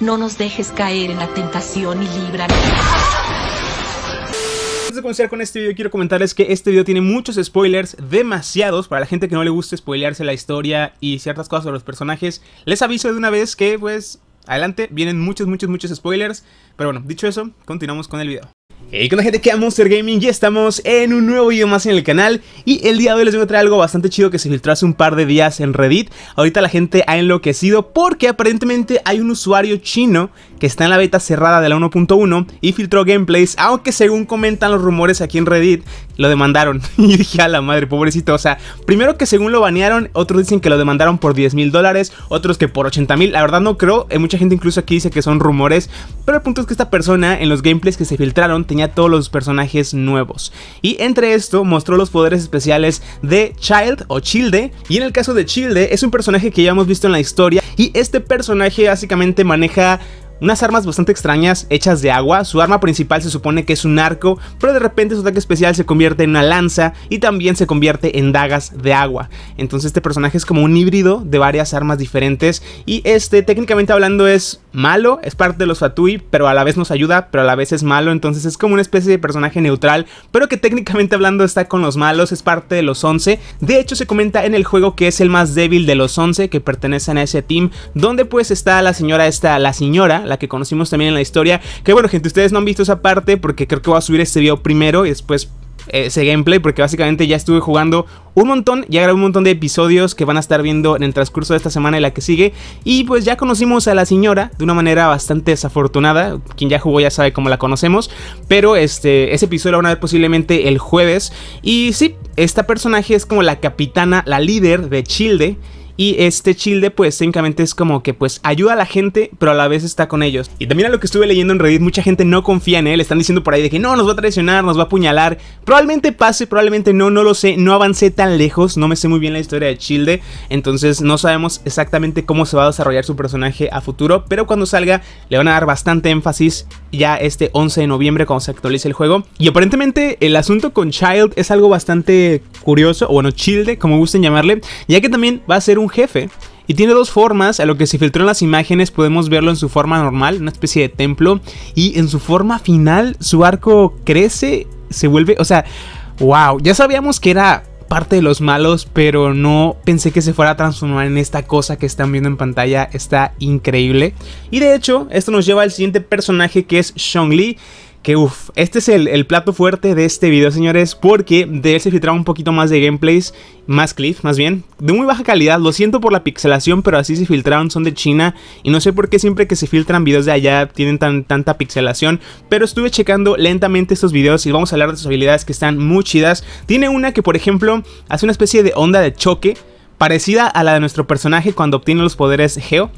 No nos dejes caer en la tentación y líbranos. Antes de comenzar con este video quiero comentarles que este video tiene muchos spoilers, demasiados, para la gente que no le gusta spoilearse la historia y ciertas cosas sobre los personajes. Les aviso de una vez que pues adelante vienen muchos, muchos, muchos spoilers. Pero bueno, dicho eso, continuamos con el video. Hey, con la gente que a Monster Gaming? Ya estamos en un nuevo video más en el canal y el día de hoy les voy a traer algo bastante chido que se filtró hace un par de días en Reddit. Ahorita la gente ha enloquecido porque aparentemente hay un usuario chino que está en la beta cerrada de la 1.1 y filtró gameplays, aunque según comentan los rumores aquí en Reddit, lo demandaron. y dije, a la madre, pobrecito, o sea, primero que según lo banearon, otros dicen que lo demandaron por 10 mil dólares, otros que por 80 mil, la verdad no creo, mucha gente incluso aquí dice que son rumores, pero el punto es que esta persona en los gameplays que se filtraron todos los personajes nuevos. Y entre esto mostró los poderes especiales de Child o Childe. Y en el caso de Childe es un personaje que ya hemos visto en la historia. Y este personaje básicamente maneja unas armas bastante extrañas, hechas de agua, su arma principal se supone que es un arco, pero de repente su ataque especial se convierte en una lanza y también se convierte en dagas de agua. Entonces este personaje es como un híbrido de varias armas diferentes y este técnicamente hablando es malo, es parte de los Fatui, pero a la vez nos ayuda, pero a la vez es malo, entonces es como una especie de personaje neutral, pero que técnicamente hablando está con los malos, es parte de los 11. De hecho se comenta en el juego que es el más débil de los 11 que pertenecen a ese team, donde pues está la señora esta, la señora, la que conocimos también en la historia. Que bueno, gente, ustedes no han visto esa parte porque creo que voy a subir este video primero y después eh, ese gameplay porque básicamente ya estuve jugando un montón, ya grabé un montón de episodios que van a estar viendo en el transcurso de esta semana y la que sigue y pues ya conocimos a la señora de una manera bastante desafortunada, quien ya jugó ya sabe cómo la conocemos, pero este ese episodio lo van a ver posiblemente el jueves y sí, esta personaje es como la capitana, la líder de Childe y este Childe, pues técnicamente es como que pues ayuda a la gente, pero a la vez está con ellos. Y también a lo que estuve leyendo en Reddit, mucha gente no confía en él. Están diciendo por ahí de que no, nos va a traicionar, nos va a apuñalar. Probablemente pase, probablemente no, no lo sé. No avancé tan lejos, no me sé muy bien la historia de Childe. Entonces no sabemos exactamente cómo se va a desarrollar su personaje a futuro. Pero cuando salga, le van a dar bastante énfasis ya este 11 de noviembre cuando se actualice el juego. Y aparentemente el asunto con Child es algo bastante curioso, o bueno, Childe, como gusten llamarle, ya que también va a ser un jefe y tiene dos formas, a lo que se filtró en las imágenes podemos verlo en su forma normal, una especie de templo, y en su forma final su arco crece, se vuelve, o sea, wow, ya sabíamos que era parte de los malos, pero no pensé que se fuera a transformar en esta cosa que están viendo en pantalla, está increíble. Y de hecho, esto nos lleva al siguiente personaje que es Zhongli Lee que uff, este es el, plato fuerte de este video señores porque de él se filtraba un poquito más de gameplays, más cliff, más bien, de muy baja calidad, lo siento por la pixelación pero así se filtraron, son de China y no sé por qué siempre que se filtran videos de allá tienen tanta pixelación, pero estuve checando lentamente estos videos y vamos a hablar de sus habilidades que están muy chidas, tiene una que por ejemplo hace una especie de onda de choque parecida a la de nuestro personaje cuando obtiene los poderes Geo.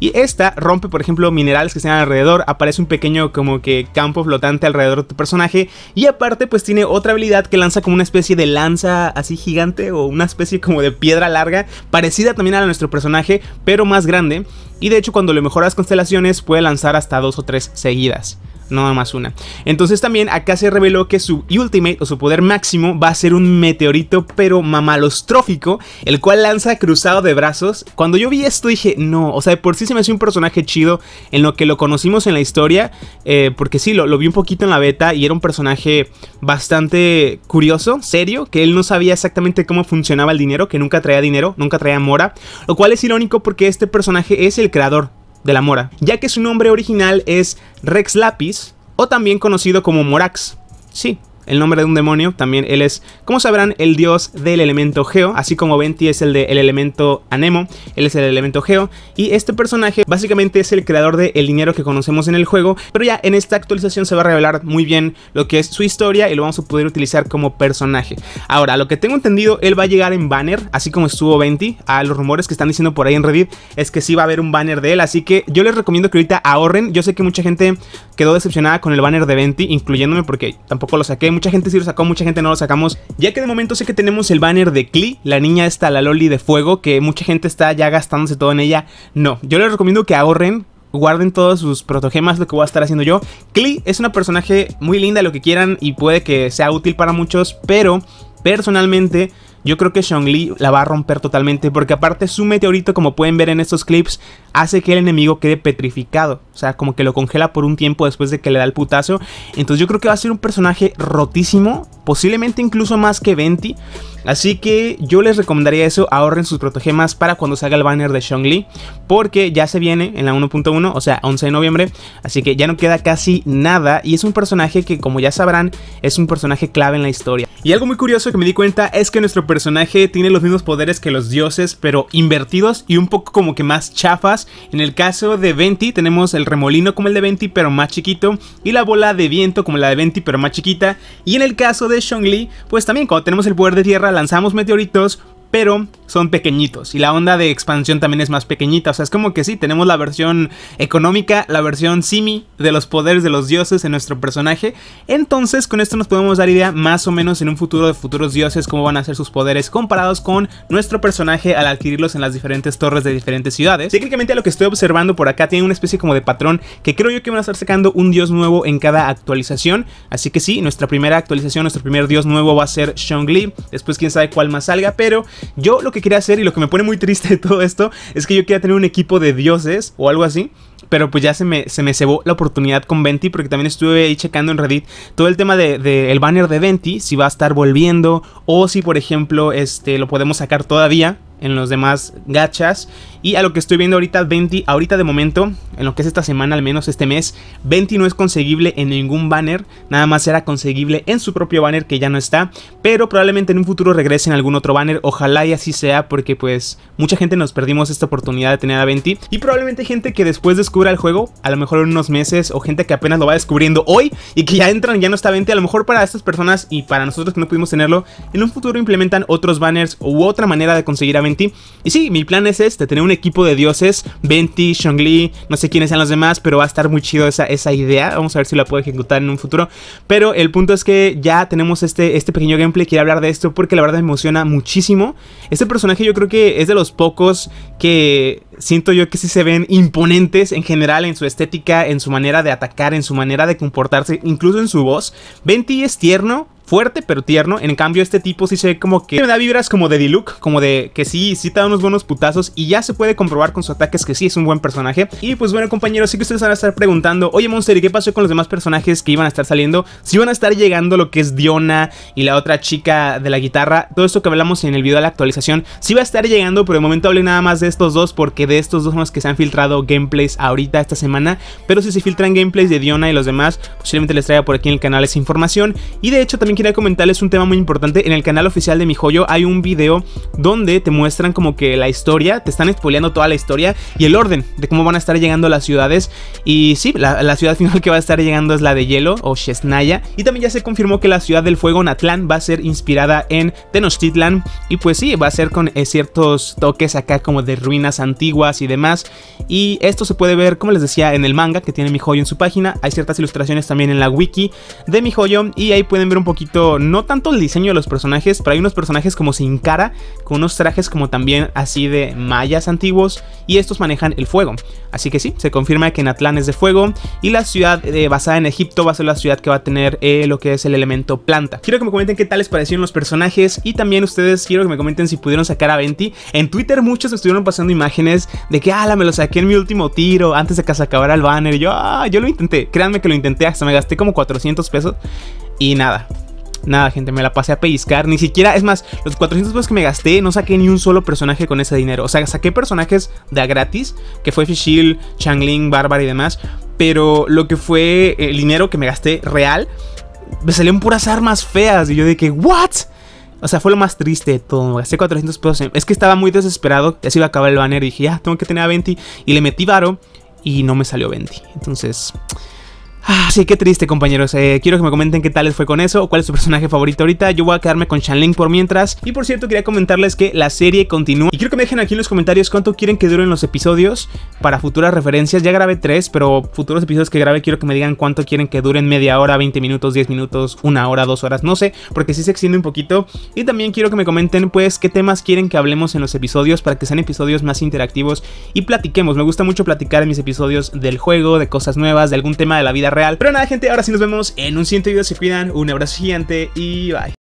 Y esta rompe, por ejemplo, minerales que sean alrededor, aparece un pequeño como que campo flotante alrededor de tu personaje. Y aparte, pues tiene otra habilidad que lanza como una especie de lanza así gigante o una especie como de piedra larga, parecida también a la de nuestro personaje, pero más grande. Y de hecho, cuando le mejoras constelaciones, puede lanzar hasta dos o tres seguidas nada más una. Entonces también acá se reveló que su ultimate o su poder máximo va a ser un meteorito pero mamalostrófico, el cual lanza cruzado de brazos. Cuando yo vi esto dije, no, o sea, de por sí se me hace un personaje chido en lo que lo conocimos en la historia, eh, porque sí, lo vi un poquito en la beta y era un personaje bastante curioso, serio, que él no sabía exactamente cómo funcionaba el dinero, que nunca traía dinero, nunca traía mora, lo cual es irónico porque este personaje es el creador de la mora, ya que su nombre original es Rex lapis o también conocido como Morax. Sí, el nombre de un demonio, también él es, como sabrán, el dios del elemento geo, así como Venti es el del elemento anemo, él es el elemento geo, y este personaje básicamente es el creador del el dinero que conocemos en el juego, pero ya en esta actualización se va a revelar muy bien lo que es su historia y lo vamos a poder utilizar como personaje. Ahora, lo que tengo entendido, él va a llegar en banner, así como estuvo Venti, a ah, los rumores que están diciendo por ahí en Reddit, es que sí va a haber un banner de él, así que yo les recomiendo que ahorita ahorren, yo sé que mucha gente quedó decepcionada con el banner de Venti, incluyéndome porque tampoco lo saqué, mucha gente sí lo sacó, mucha gente no lo sacamos. Ya que de momento sé que tenemos el banner de Klee, la niña esta, la Loli de fuego, que mucha gente está ya gastándose todo en ella. No, yo les recomiendo que ahorren guarden todos sus protogemas, lo que voy a estar haciendo yo. Klee es una personaje muy linda, lo que quieran, y puede que sea útil para muchos, pero personalmente yo creo que Lee la va a romper totalmente porque aparte su meteorito, como pueden ver en estos clips, hace que el enemigo quede petrificado. O sea, como que lo congela por un tiempo después de que le da el putazo. Entonces yo creo que va a ser un personaje rotísimo, posiblemente incluso más que Venti. Así que yo les recomendaría eso, ahorren sus protogemas para cuando salga el banner de Lee, porque ya se viene en la 1.1, o sea, 11 de noviembre, así que ya no queda casi nada y es un personaje que como ya sabrán, es un personaje clave en la historia. Y algo muy curioso que me di cuenta es que nuestro personaje tiene los mismos poderes que los dioses, pero invertidos y un poco como que más chafas. En el caso de Venti tenemos el remolino como el de Venti, pero más chiquito, y la bola de viento como la de Venti, pero más chiquita. Y en el caso de Shongli, pues también cuando tenemos el poder de tierra lanzamos meteoritos, pero son pequeñitos y la onda de expansión también es más pequeñita. O sea, es como que sí, tenemos la versión económica, la versión simi de los poderes de los dioses en nuestro personaje. Entonces, con esto nos podemos dar idea más o menos en un futuro de futuros dioses cómo van a ser sus poderes comparados con nuestro personaje al adquirirlos en las diferentes torres de diferentes ciudades. Técnicamente lo que estoy observando por acá tiene una especie como de patrón que creo yo que van a estar sacando un dios nuevo en cada actualización. Así que sí, nuestra primera actualización, nuestro primer dios nuevo va a ser Lee Después quién sabe cuál más salga, pero yo lo que que quería hacer y lo que me pone muy triste de todo esto es que yo quería tener un equipo de dioses o algo así. Pero pues ya se me, se me cebó la oportunidad con Venti porque también estuve ahí checando en Reddit todo el tema del el banner de Venti, si va a estar volviendo o si por ejemplo este, lo podemos sacar todavía en los demás gachas. Y a lo que estoy viendo ahorita, Venti, ahorita de momento, en lo que es esta semana, al menos este mes, Venti no es conseguible en ningún banner, nada más era conseguible en su propio banner que ya no está, pero probablemente en un futuro regrese en algún otro banner, ojalá y así sea, porque pues mucha gente nos perdimos esta oportunidad de tener a Venti y probablemente gente que después descubra el juego, a lo mejor en unos meses, o gente que apenas lo va descubriendo hoy y que ya entran, ya no está Venti, a lo mejor para estas personas y para nosotros que no pudimos tenerlo, en un futuro implementan otros banners u otra manera de conseguir a y sí, mi plan es este, tener un equipo de dioses, Venti, Shongli, no sé quiénes sean los demás, pero va a estar muy chido esa, esa idea. Vamos a ver si la puedo ejecutar en un futuro. Pero el punto es que ya tenemos este, este pequeño gameplay, quiero hablar de esto porque la verdad me emociona muchísimo. Este personaje yo creo que es de los pocos que siento yo que sí se ven imponentes en general en su estética, en su manera de atacar, en su manera de comportarse, incluso en su voz. Venti es tierno, fuerte pero tierno. En cambio, este tipo sí se ve como que me da vibras como de Diluc, como de que sí, sí te da unos buenos putazos y ya se puede comprobar con sus ataques que sí es un buen personaje. Y pues bueno, compañeros, sí que ustedes van a estar preguntando, oye Monster, ¿y qué pasó con los demás personajes que iban a estar saliendo? Si van a estar llegando lo que es Diona y la otra chica de la guitarra, todo esto que hablamos en el video de la actualización, sí va a estar llegando, pero de momento hablé nada más de estos dos porque de estos dos son los que se han filtrado gameplays ahorita esta semana, pero si se filtran gameplays de Diona y los demás, posiblemente les traiga por aquí en el canal esa información. Y de hecho también quería comentarles un tema muy importante. En el canal oficial de mi joyo hay un video donde te muestran como que la historia, te están expoliando toda la historia y el orden de cómo van a estar llegando las ciudades. Y sí, la, ciudad final que va a estar llegando es la de hielo o Shesnaya. Y también ya se confirmó que la ciudad del fuego Natlan va a ser inspirada en Tenochtitlan. Y pues sí, va a ser con eh, ciertos toques acá como de ruinas antiguas y demás. Y esto se puede ver, como les decía, en el manga que tiene mi joyo en su página. Hay ciertas ilustraciones también en la wiki de mi joyo y ahí pueden ver un poquito no tanto el diseño de los personajes, pero hay unos personajes como sin cara, con unos trajes como también así de mayas antiguos, y estos manejan el fuego. Así que sí, se confirma que Natlán es de fuego, y la ciudad eh, basada en Egipto va a ser la ciudad que va a tener eh, lo que es el elemento planta. Quiero que me comenten qué tal les parecieron los personajes, y también ustedes quiero que me comenten si pudieron sacar a Venti. En Twitter muchos me estuvieron pasando imágenes de que, ala, me lo saqué en mi último tiro, antes de que se acabara el banner, y yo, ah, yo lo intenté, créanme que lo intenté, hasta me gasté como 400 pesos y nada, Nada, gente, me la pasé a pellizcar. Ni siquiera, es más, los 400 pesos que me gasté, no saqué ni un solo personaje con ese dinero. O sea, saqué personajes de a gratis, que fue Fishil, Changling, Bárbara y demás. Pero lo que fue el dinero que me gasté real, me salieron puras armas feas. Y yo dije, ¿what? O sea, fue lo más triste de todo. Gasté 400 pesos. Es que estaba muy desesperado. Ya se iba a acabar el banner. Y dije, ya, ah, tengo que tener a 20. Y le metí varo. Y no me salió 20. Entonces, Ah, sí, qué triste, compañeros. Eh, quiero que me comenten qué tal les fue con eso, cuál es su personaje favorito ahorita. Yo voy a quedarme con Shanling por mientras. Y por cierto, quería comentarles que la serie continúa. Y quiero que me dejen aquí en los comentarios cuánto quieren que duren los episodios para futuras referencias. Ya grabé tres, pero futuros episodios que grabé quiero que me digan cuánto quieren que duren media hora, 20 minutos, 10 minutos, una hora, dos horas, no sé, porque sí se extiende un poquito. Y también quiero que me comenten, pues, qué temas quieren que hablemos en los episodios para que sean episodios más interactivos y platiquemos. Me gusta mucho platicar en mis episodios del juego, de cosas nuevas, de algún tema de la vida real pero nada, gente, ahora sí nos vemos en un siguiente video. Se cuidan, un abrazo gigante y bye.